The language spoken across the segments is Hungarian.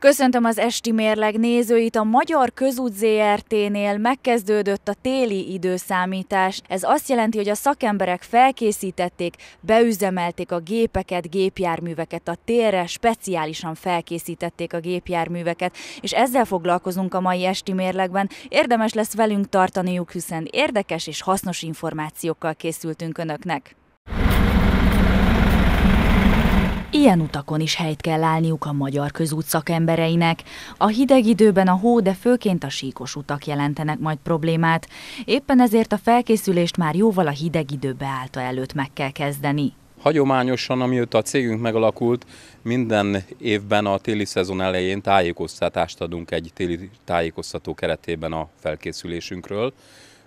Köszöntöm az esti mérleg nézőit. A Magyar Közút ZRT-nél megkezdődött a téli időszámítás. Ez azt jelenti, hogy a szakemberek felkészítették, beüzemelték a gépeket, gépjárműveket a térre, speciálisan felkészítették a gépjárműveket, és ezzel foglalkozunk a mai esti mérlegben. Érdemes lesz velünk tartaniuk, hiszen érdekes és hasznos információkkal készültünk önöknek. Ilyen utakon is helyt kell állniuk a magyar közút szakembereinek. A hideg időben a hó, de főként a síkos utak jelentenek majd problémát. Éppen ezért a felkészülést már jóval a hideg idő beállta előtt meg kell kezdeni. Hagyományosan, amióta a cégünk megalakult, minden évben a téli szezon elején tájékoztatást adunk egy téli tájékoztató keretében a felkészülésünkről.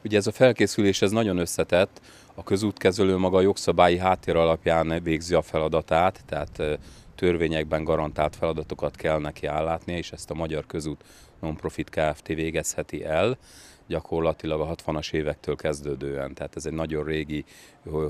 Ugye ez a felkészülés ez nagyon összetett, a közútkezelő maga a jogszabályi háttér alapján végzi a feladatát, tehát törvényekben garantált feladatokat kell neki állátnia, és ezt a Magyar Közút Nonprofit Kft. végezheti el gyakorlatilag a 60-as évektől kezdődően. Tehát ez egy nagyon régi,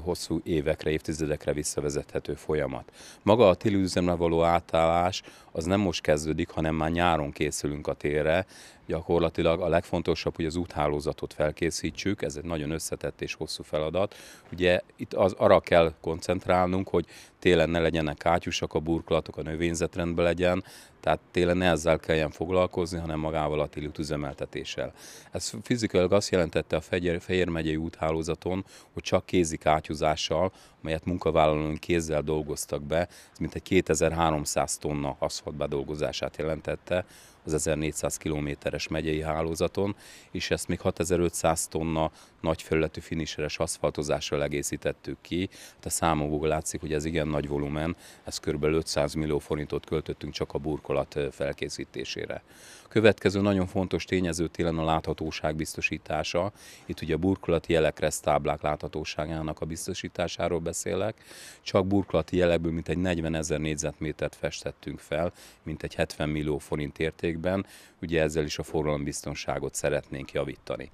hosszú évekre, évtizedekre visszavezethető folyamat. Maga a téli való átállás az nem most kezdődik, hanem már nyáron készülünk a térre, gyakorlatilag a legfontosabb, hogy az úthálózatot felkészítsük, ez egy nagyon összetett és hosszú feladat. Ugye itt az, arra kell koncentrálnunk, hogy télen ne legyenek kátyusak a burkolatok, a növényzetrendben legyen, tehát télen ne ezzel kelljen foglalkozni, hanem magával a téli üzemeltetéssel. Ez fizikailag azt jelentette a Fehér, Fehér megyei úthálózaton, hogy csak kézi kátyuzással melyet munkavállalóink kézzel dolgoztak be, ez mintegy 2300 tonna aszfalt bedolgozását jelentette az 1400 kilométeres megyei hálózaton, és ezt még 6500 tonna nagy felületű finiseres aszfaltozással egészítettük ki. Hát a számokból látszik, hogy ez igen nagy volumen, ez kb. 500 millió forintot költöttünk csak a burkolat felkészítésére. Következő nagyon fontos tényező télen a láthatóság biztosítása. Itt ugye a burkolati jelek táblák láthatóságának a biztosításáról beszélek. Csak burkolati jelekből mintegy 40 ezer négyzetmétert festettünk fel, mintegy 70 millió forint értékben. Ugye ezzel is a forgalombiztonságot szeretnénk javítani.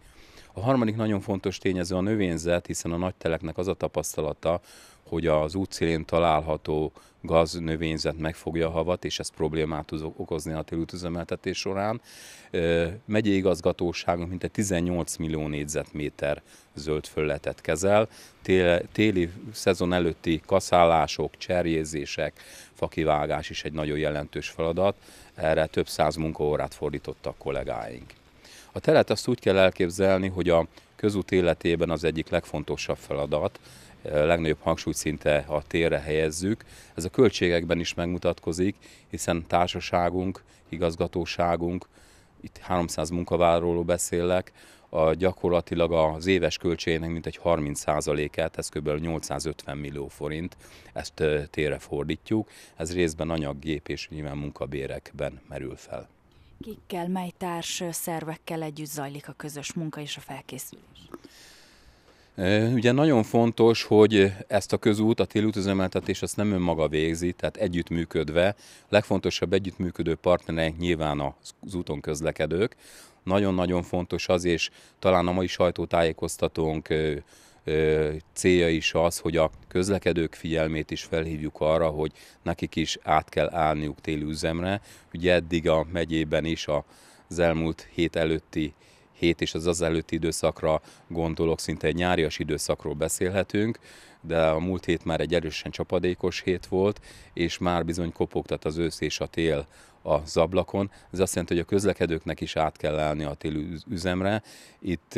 A harmadik nagyon fontos tényező a növényzet, hiszen a nagy teleknek az a tapasztalata, hogy az útszélén található gaz növényzet megfogja a havat, és ez problémát tud okozni a télültüzemeltetés során. Megyei igazgatóságunk mintegy 18 millió négyzetméter zöld fölletet kezel. Téli, szezon előtti kaszállások, cserjézések, fakivágás is egy nagyon jelentős feladat. Erre több száz munkaórát fordítottak kollégáink. A teret azt úgy kell elképzelni, hogy a közút életében az egyik legfontosabb feladat, eh, legnagyobb hangsúly szinte a térre helyezzük. Ez a költségekben is megmutatkozik, hiszen társaságunk, igazgatóságunk, itt 300 munkavállalóról beszélek, a, gyakorlatilag az éves költségének mintegy 30%-át, ez kb. 850 millió forint, ezt eh, tére fordítjuk. Ez részben anyaggép és nyilván munkabérekben merül fel. Kikkel, mely társ szervekkel együtt zajlik a közös munka és a felkészülés? Ugye nagyon fontos, hogy ezt a közút, a télútüzemeltetés azt nem önmaga végzi, tehát együttműködve. Legfontosabb együttműködő partnereink nyilván az úton közlekedők. Nagyon-nagyon fontos az, és talán a mai sajtótájékoztatónk célja is az, hogy a közlekedők figyelmét is felhívjuk arra, hogy nekik is át kell állniuk téli üzemre. Ugye eddig a megyében is az elmúlt hét előtti hét és az az előtti időszakra gondolok, szinte egy nyárias időszakról beszélhetünk, de a múlt hét már egy erősen csapadékos hét volt, és már bizony kopogtat az ősz és a tél az ablakon. Ez azt jelenti, hogy a közlekedőknek is át kell állni a téli üzemre. Itt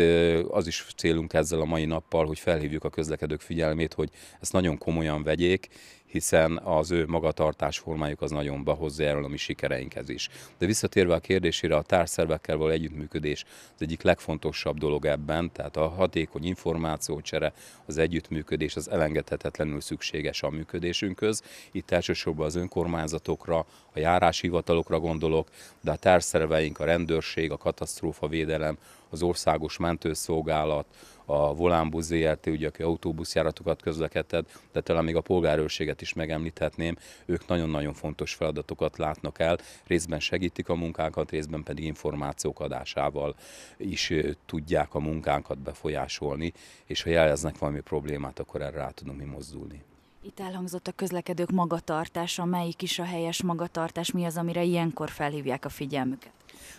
az is célunk ezzel a mai nappal, hogy felhívjuk a közlekedők figyelmét, hogy ezt nagyon komolyan vegyék, hiszen az ő magatartás formájuk az nagyon hozzájárul a mi sikereinkhez is. De visszatérve a kérdésére, a társszervekkel való együttműködés az egyik legfontosabb dolog ebben, tehát a hatékony információcsere, az együttműködés, az elengedhetetlenül szükséges a működésünkhöz. Itt elsősorban az önkormányzatokra, a járáshivatalokra gondolok, de a társzerveink, a rendőrség, a katasztrófavédelem, az Országos Mentőszolgálat, a Volán ZRT, e ugye, aki autóbuszjáratokat közlekedett, de talán még a polgárőrséget is megemlíthetném, ők nagyon-nagyon fontos feladatokat látnak el, részben segítik a munkákat, részben pedig információk adásával is tudják a munkánkat befolyásolni, és ha jeleznek valami problémát, akkor erre rá tudunk mi mozdulni. Itt elhangzott a közlekedők magatartása, melyik is a helyes magatartás, mi az, amire ilyenkor felhívják a figyelmüket?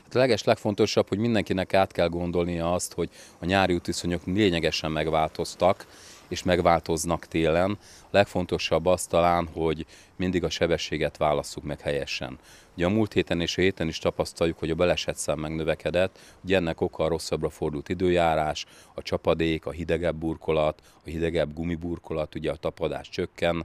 Hát a leges legfontosabb, hogy mindenkinek át kell gondolnia azt, hogy a nyári útviszonyok lényegesen megváltoztak, és megváltoznak télen. A legfontosabb az talán, hogy mindig a sebességet válasszuk meg helyesen. Ugye a múlt héten és a héten is tapasztaljuk, hogy a szám megnövekedett, ugye ennek oka a rosszabbra fordult időjárás, a csapadék, a hidegebb burkolat, a hidegebb gumiburkolat, ugye a tapadás csökken,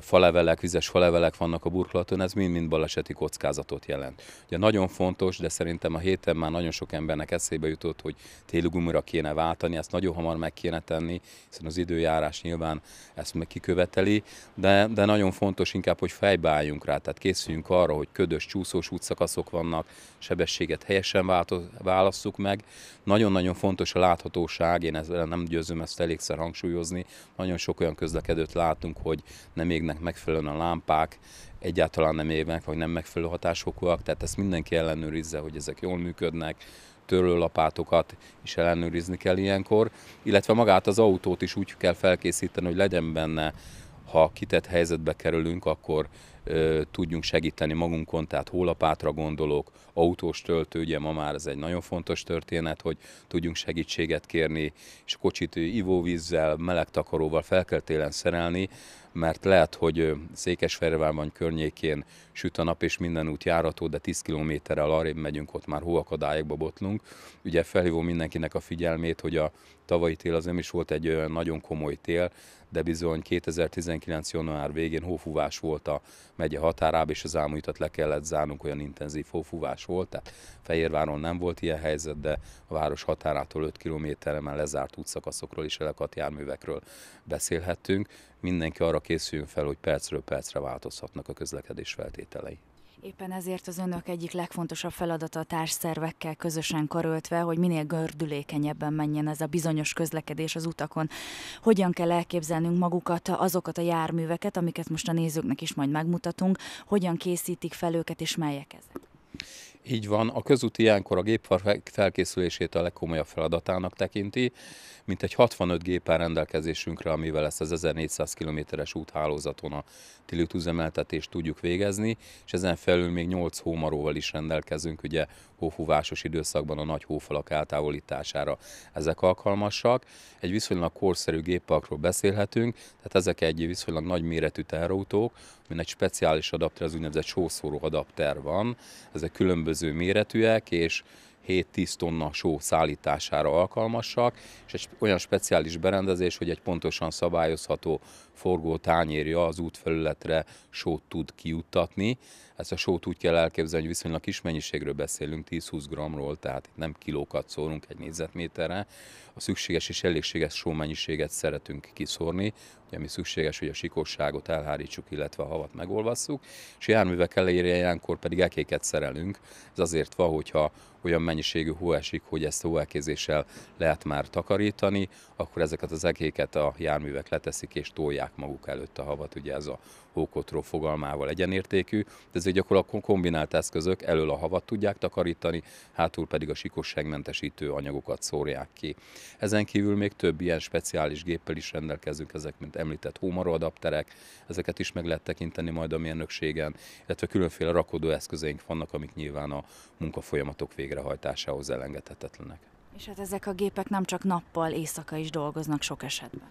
falevelek, vizes falevelek vannak a burkolaton, ez mind-mind baleseti kockázatot jelent. Ugye nagyon fontos, de szerintem a héten már nagyon sok embernek eszébe jutott, hogy téli gumira kéne váltani, ezt nagyon hamar meg kéne tenni, hiszen az időjárás nyilván ezt meg kiköveteli, de, de nagyon fontos, fontos inkább, hogy fejbe rá, tehát készüljünk arra, hogy ködös, csúszós útszakaszok vannak, sebességet helyesen válasszuk meg. Nagyon-nagyon fontos a láthatóság, én ezzel nem győzöm ezt elégszer hangsúlyozni. Nagyon sok olyan közlekedőt látunk, hogy nem égnek megfelelően a lámpák, egyáltalán nem égnek, vagy nem megfelelő hatásokúak, tehát ezt mindenki ellenőrizze, hogy ezek jól működnek, törlőlapátokat is ellenőrizni kell ilyenkor, illetve magát az autót is úgy kell felkészíteni, hogy legyen benne ha kitett helyzetbe kerülünk, akkor tudjunk segíteni magunkon, tehát hólapátra gondolok, autós töltő, ugye ma már ez egy nagyon fontos történet, hogy tudjunk segítséget kérni, és kocsit ivóvízzel, melegtakaróval fel kell télen szerelni, mert lehet, hogy Székesfehérvárban környékén süt a nap, és minden út járató, de 10 kilométerrel arrébb megyünk, ott már hóakadályokba botlunk. Ugye felhívom mindenkinek a figyelmét, hogy a tavalyi tél az nem is volt egy nagyon komoly tél, de bizony 2019. január végén hófúvás volt a megye határába, és az álmújtat le kellett zárnunk, olyan intenzív hófúvás volt, tehát Fehérváron nem volt ilyen helyzet, de a város határától 5 kilométerre már lezárt útszakaszokról és elekat járművekről beszélhettünk. Mindenki arra készüljön fel, hogy percről percre változhatnak a közlekedés feltételei. Éppen ezért az önök egyik legfontosabb feladata a társszervekkel közösen karöltve, hogy minél gördülékenyebben menjen ez a bizonyos közlekedés az utakon. Hogyan kell elképzelnünk magukat, azokat a járműveket, amiket most a nézőknek is majd megmutatunk, hogyan készítik fel őket és melyek ezek? Így van, a közúti ilyenkor a gépfar felkészülését a legkomolyabb feladatának tekinti, mint egy 65 gépen rendelkezésünkre, amivel ezt az 1400 kilométeres úthálózaton a tilüt üzemeltetést tudjuk végezni, és ezen felül még 8 hómaróval is rendelkezünk, ugye hófúvásos időszakban a nagy hófalak eltávolítására ezek alkalmasak. Egy viszonylag korszerű gépparkról beszélhetünk, tehát ezek egy viszonylag nagy méretű teherautók, mint egy speciális adapter, az úgynevezett sószóró adapter van. Ezek különböző méretűek, és 7-10 tonna só szállítására alkalmasak, és egy olyan speciális berendezés, hogy egy pontosan szabályozható forgó tányérja az útfelületre sót tud kiuttatni, ezt a sót úgy kell elképzelni, hogy viszonylag kis mennyiségről beszélünk, 10-20 gramról, tehát itt nem kilókat szórunk egy négyzetméterre. A szükséges és elégséges só mennyiséget szeretünk kiszórni, ugye ami szükséges, hogy a sikosságot elhárítsuk, illetve a havat megolvasszuk, és járművek elejére ilyenkor pedig ekéket szerelünk. Ez azért van, hogyha olyan mennyiségű hó esik, hogy ezt a hóelkézéssel lehet már takarítani, akkor ezeket az ekéket a járművek leteszik és tolják maguk előtt a havat, ugye ez a hókotró fogalmával egyenértékű. De ez hogy gyakorlatilag kombinált eszközök elől a havat tudják takarítani, hátul pedig a sikosságmentesítő anyagokat szórják ki. Ezen kívül még több ilyen speciális géppel is rendelkezünk, ezek mint említett adapterek, ezeket is meg lehet tekinteni majd a mérnökségen, illetve különféle rakodó eszközeink vannak, amik nyilván a munkafolyamatok végrehajtásához elengedhetetlenek. És hát ezek a gépek nem csak nappal, éjszaka is dolgoznak sok esetben.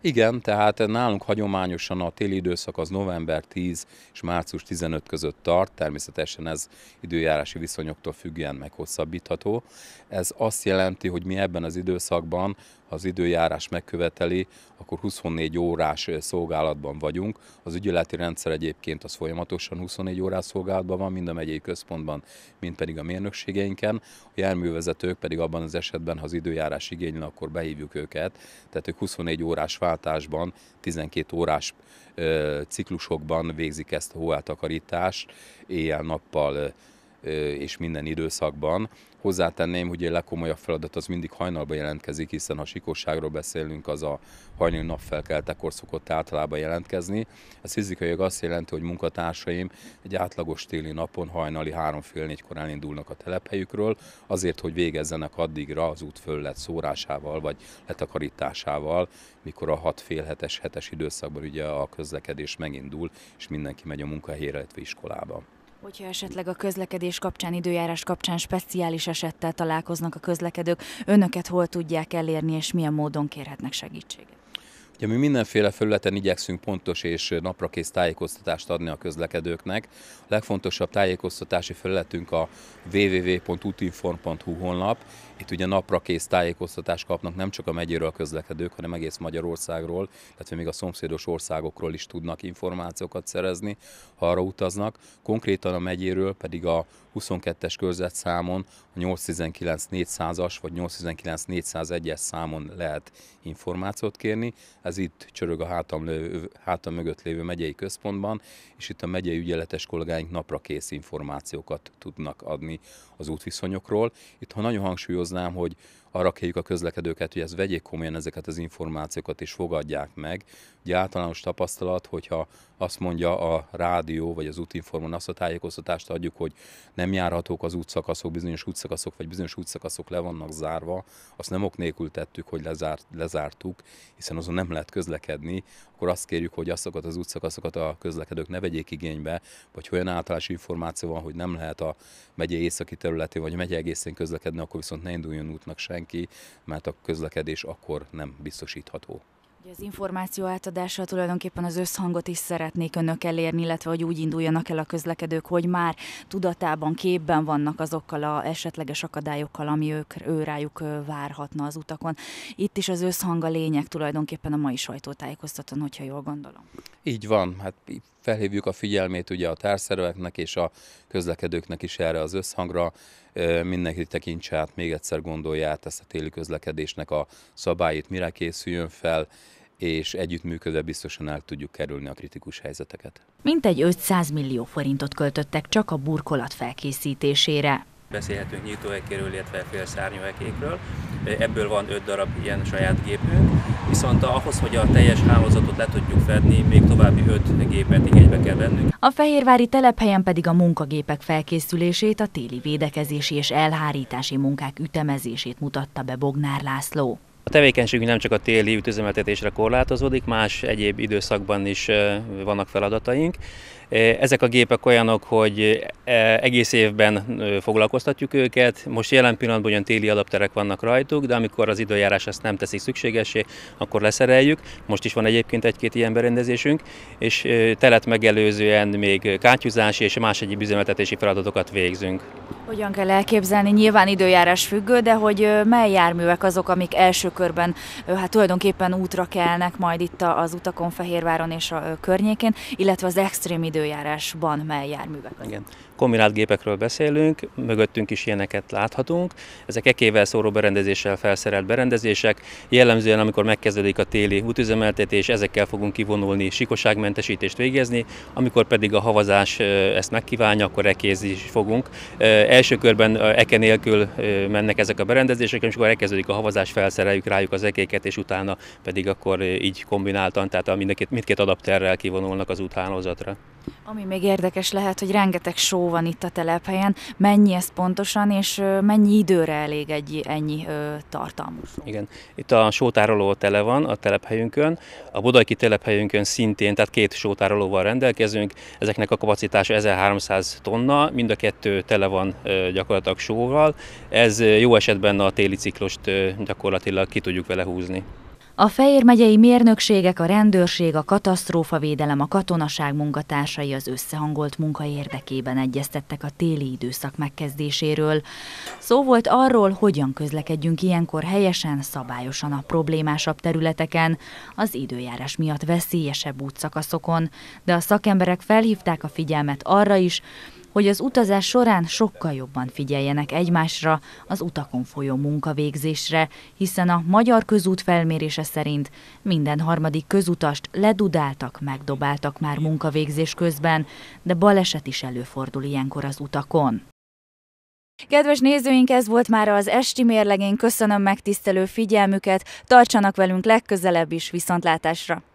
Igen, tehát nálunk hagyományosan a téli időszak az november 10 és március 15 között tart, természetesen ez időjárási viszonyoktól függően meghosszabbítható. Ez azt jelenti, hogy mi ebben az időszakban az időjárás megköveteli, akkor 24 órás szolgálatban vagyunk. Az ügyeleti rendszer egyébként az folyamatosan 24 órás szolgálatban van, mind a megyei központban, mind pedig a mérnökségeinken. A járművezetők pedig abban az esetben, ha az időjárás igényel, akkor behívjuk őket. Tehát ők 24 órás váltásban, 12 órás ciklusokban végzik ezt a hóeltakarítást, éjjel-nappal és minden időszakban. Hozzátenném, hogy egy legkomolyabb feladat az mindig hajnalban jelentkezik, hiszen ha sikosságról beszélünk, az a hajnali napfelkeltekor szokott általában jelentkezni. Ez fizikailag azt jelenti, hogy munkatársaim egy átlagos téli napon hajnali 3 fél négykor elindulnak a telephelyükről, azért, hogy végezzenek addigra az út fölött szórásával vagy letakarításával, mikor a 6 fél hetes, hetes időszakban ugye a közlekedés megindul, és mindenki megy a munkahelyére, illetve iskolába. Hogyha esetleg a közlekedés kapcsán, időjárás kapcsán speciális esettel találkoznak a közlekedők, önöket hol tudják elérni, és milyen módon kérhetnek segítséget? Ugye mi mindenféle felületen igyekszünk pontos és naprakész tájékoztatást adni a közlekedőknek. A legfontosabb tájékoztatási felületünk a www.utinform.hu honlap. Itt ugye naprakész tájékoztatást kapnak nem csak a megyéről a közlekedők, hanem egész Magyarországról, illetve még a szomszédos országokról is tudnak információkat szerezni, ha arra utaznak. Konkrétan a megyéről pedig a 22-es körzetszámon a 819-400-as vagy 819-401-es számon lehet információt kérni. Ez itt csörög a hátam, hátam mögött lévő megyei központban, és itt a megyei ügyeletes kollégáink napra kész információkat tudnak adni az útviszonyokról. Itt ha nagyon hangsúlyoznám, hogy arra kérjük a közlekedőket, hogy ezt vegyék komolyan ezeket az információkat, és fogadják meg. Ugye általános tapasztalat, hogyha azt mondja a rádió, vagy az útinformon azt a tájékoztatást adjuk, hogy nem járhatók az útszakaszok, bizonyos útszakaszok, vagy bizonyos útszakaszok le vannak zárva, azt nem ok nélkül tettük, hogy lezárt, lezártuk, hiszen azon nem lehet közlekedni, akkor azt kérjük, hogy azokat az útszakaszokat a közlekedők ne vegyék igénybe, vagy olyan általános információ van, hogy nem lehet a megye északi területén, vagy a megye egészén közlekedni, akkor viszont ne induljon útnak senki mindenki, mert a közlekedés akkor nem biztosítható. az információ átadással tulajdonképpen az összhangot is szeretnék önök elérni, illetve hogy úgy induljanak el a közlekedők, hogy már tudatában, képben vannak azokkal a esetleges akadályokkal, ami ők, ő rájuk várhatna az utakon. Itt is az összhang a lényeg tulajdonképpen a mai sajtótájékoztatón, hogyha jól gondolom. Így van, hát felhívjuk a figyelmét ugye a társzerveknek és a közlekedőknek is erre az összhangra. Mindenki tekintse át, még egyszer gondolja át ezt a téli közlekedésnek a szabályt, mire készüljön fel, és együttműködve biztosan el tudjuk kerülni a kritikus helyzeteket. Mintegy 500 millió forintot költöttek csak a burkolat felkészítésére beszélhetünk nyitóekéről, illetve félszárnyúekékről. Ebből van 5 darab ilyen saját gépünk, viszont ahhoz, hogy a teljes hálózatot le tudjuk fedni, még további 5 gépet igénybe kell vennünk. A fehérvári telephelyen pedig a munkagépek felkészülését, a téli védekezési és elhárítási munkák ütemezését mutatta be Bognár László. A tevékenységünk nem csak a téli ütőzemeltetésre korlátozódik, más egyéb időszakban is vannak feladataink. Ezek a gépek olyanok, hogy egész évben foglalkoztatjuk őket, most jelen pillanatban olyan téli adapterek vannak rajtuk, de amikor az időjárás ezt nem teszik szükségesé, akkor leszereljük. Most is van egyébként egy-két ilyen berendezésünk, és telet megelőzően még kátyúzási és más egyéb üzemeltetési feladatokat végzünk. Hogyan kell elképzelni? Nyilván időjárás függő, de hogy mely járművek azok, amik első körben hát tulajdonképpen útra kelnek majd itt az utakon Fehérváron és a környékén, illetve az extrém idő időjárásban mely járművek. Igen. Kombinált gépekről beszélünk, mögöttünk is ilyeneket láthatunk. Ezek ekével szóró berendezéssel felszerelt berendezések. Jellemzően, amikor megkezdődik a téli útüzemeltetés, ezekkel fogunk kivonulni, sikosságmentesítést végezni, amikor pedig a havazás ezt megkívánja, akkor ekézni is fogunk. Első körben eke nélkül mennek ezek a berendezések, és akkor elkezdődik a havazás, felszereljük rájuk az ekéket, és utána pedig akkor így kombináltan, tehát a mindkét adapterrel kivonulnak az úthálózatra. Ami még érdekes lehet, hogy rengeteg só van itt a telephelyen. Mennyi ez pontosan, és mennyi időre elég egy ennyi tartalmú só? Igen, itt a sótároló tele van a telephelyünkön. A bodajki telephelyünkön szintén, tehát két sótárolóval rendelkezünk. Ezeknek a kapacitása 1300 tonna, mind a kettő tele van gyakorlatilag sóval. Ez jó esetben a téli ciklost gyakorlatilag ki tudjuk vele húzni. A Fejér megyei mérnökségek, a rendőrség, a katasztrófavédelem, a katonaság munkatársai az összehangolt munka érdekében egyeztettek a téli időszak megkezdéséről. Szó volt arról, hogyan közlekedjünk ilyenkor helyesen, szabályosan a problémásabb területeken, az időjárás miatt veszélyesebb útszakaszokon, de a szakemberek felhívták a figyelmet arra is, hogy az utazás során sokkal jobban figyeljenek egymásra, az utakon folyó munkavégzésre, hiszen a magyar közút felmérése szerint minden harmadik közutast ledudáltak, megdobáltak már munkavégzés közben, de baleset is előfordul ilyenkor az utakon. Kedves nézőink, ez volt már az esti mérlegén. Köszönöm megtisztelő figyelmüket, tartsanak velünk legközelebb is viszontlátásra!